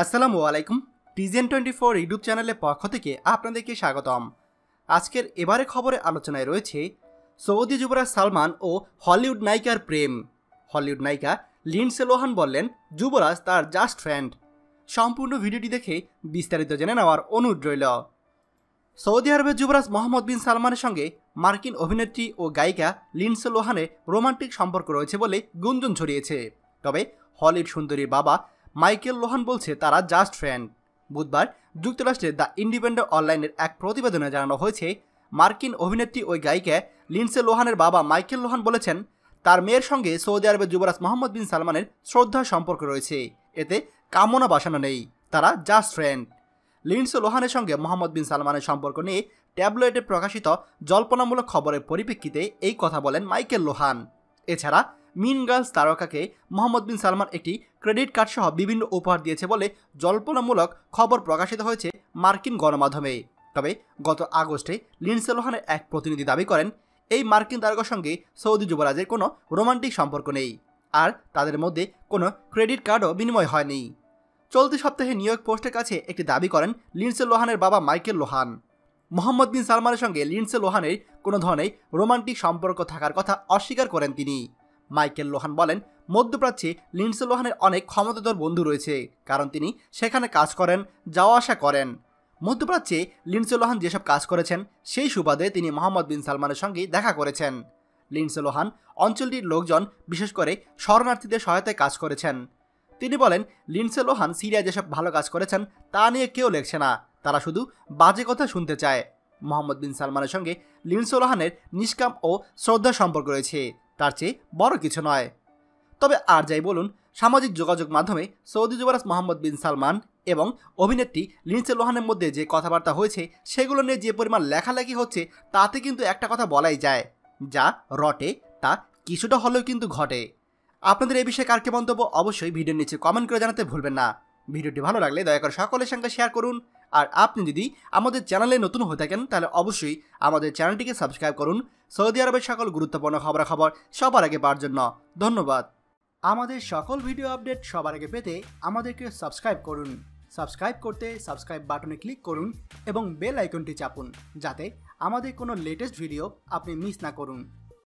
আসসালামু আলাইকুম টিজেন twenty four YouTube চ্যানেলের পক্ষ থেকে আপনাদেরকে স্বাগতম আজকের এবারে খবরে আলোচনায় রয়েছে সৌদি যুবরাজ সালমান ও হলিউড নায়িকার প্রেম হলিউড নায়িকা লিন্ডসে লোহান বললেন যুবরাজ তার জাস্ট ফ্রেন্ড সম্পূর্ণ ভিডিওটি দেখে বিস্তারিত জেনে নেওয়ার অনুরোধ রইল সৌদি আরবের যুবরাজ মোহাম্মদ বিন সালমানের সঙ্গে মার্কিন অভিনেত্রী ও গায়িকা লিন্সে লোহানের রোমান্টিক সম্পর্ক রয়েছে বলে গুঞ্জন ছড়িয়েছে তবে হলিউড সুন্দরীর বাবা মাইকেল লোহান বলছে তারা জাস্ট ফ্রেন্ড বুধবার যুক্তরাষ্ট্রের দ্য ইন্ডিপেন্ডেন্ট অনলাইনের এক প্রতিবেদনে জানানো হয়েছে মার্কিন অভিনেত্রী ওই গায়িকা লিনসে লোহানের বাবা মাইকেল লোহান বলেছেন তার মেয়ের সঙ্গে সৌদি আরবের যুবরাজ মোহাম্মদ বিন সালমানের শ্রদ্ধার সম্পর্ক রয়েছে এতে কামনা বাসানো নেই তারা জাস্ট ফ্রেন্ড লিন্সে লোহানের সঙ্গে মোহাম্মদ বিন সালমানের সম্পর্ক নিয়ে ট্যাবলেটে প্রকাশিত জল্পনামূলক খবরের পরিপ্রেক্ষিতে এই কথা বলেন মাইকেল লোহান এছাড়া মিন গার্লস তারকাকে মোহাম্মদ বিন সালমান একটি ক্রেডিট কার্ড সহ বিভিন্ন উপহার দিয়েছে বলে জল্পনামূলক খবর প্রকাশিত হয়েছে মার্কিন গণমাধ্যমে তবে গত আগস্টে লোহানের এক প্রতিনিধি দাবি করেন এই মার্কিন তারকার সঙ্গে সৌদি যুবরাজের কোনো রোমান্টিক সম্পর্ক নেই আর তাদের মধ্যে কোনো ক্রেডিট কার্ডও বিনিময় হয়নি চলতি সপ্তাহে নিউ ইয়র্ক পোস্টের কাছে একটি দাবি করেন লিনসে লোহানের বাবা মাইকেল লোহান মোহাম্মদ বিন সালমানের সঙ্গে লিনসে লোহানের কোনো ধরনের রোমান্টিক সম্পর্ক থাকার কথা অস্বীকার করেন তিনি মাইকেল লোহান বলেন মধ্যপ্রাচ্যে লিন্ডসে লোহানের অনেক ক্ষমতাধর বন্ধু রয়েছে কারণ তিনি সেখানে কাজ করেন যাওয়া আসা করেন মধ্যপ্রাচ্যে লিন্ডসে লোহান যেসব কাজ করেছেন সেই সুবাদে তিনি মোহাম্মদ বিন সালমানের সঙ্গে দেখা করেছেন লিন্ডসে লোহান অঞ্চলটির লোকজন বিশেষ করে শরণার্থীদের সহায়তায় কাজ করেছেন তিনি বলেন লিন্ডসে লোহান সিরিয়া যেসব ভালো কাজ করেছেন তা নিয়ে কেউ লেখছে না তারা শুধু বাজে কথা শুনতে চায় মোহাম্মদ বিন সালমানের সঙ্গে লিন্ডসে লোহানের নিষ্কাম ও শ্রদ্ধা সম্পর্ক রয়েছে তার চেয়ে বড় কিছু নয় তবে আর যাই বলুন সামাজিক যোগাযোগ মাধ্যমে সৌদি যুবরাজ মোহাম্মদ বিন সালমান এবং অভিনেত্রী লিন্সে লোহানের মধ্যে যে কথাবার্তা হয়েছে সেগুলো নিয়ে যে পরিমাণ লেখালেখি হচ্ছে তাতে কিন্তু একটা কথা বলাই যায় যা রটে তা কিছুটা হলেও কিন্তু ঘটে আপনাদের এই বিষয়ে কারকে মন্তব্য অবশ্যই ভিডিওর নিচে কমেন্ট করে জানাতে ভুলবেন না ভিডিওটি ভালো লাগলে দয়া করে সকলের সঙ্গে শেয়ার করুন আর আপনি যদি আমাদের চ্যানেলে নতুন হয়ে থাকেন তাহলে অবশ্যই আমাদের চ্যানেলটিকে সাবস্ক্রাইব করুন সৌদি আরবের সকল গুরুত্বপূর্ণ খবরাখবর সবার আগে পাওয়ার জন্য ধন্যবাদ আমাদের সকল ভিডিও আপডেট সবার আগে পেতে আমাদেরকে সাবস্ক্রাইব করুন সাবস্ক্রাইব করতে সাবস্ক্রাইব বাটনে ক্লিক করুন এবং বেল আইকনটি চাপুন যাতে আমাদের কোনো লেটেস্ট ভিডিও আপনি মিস না করুন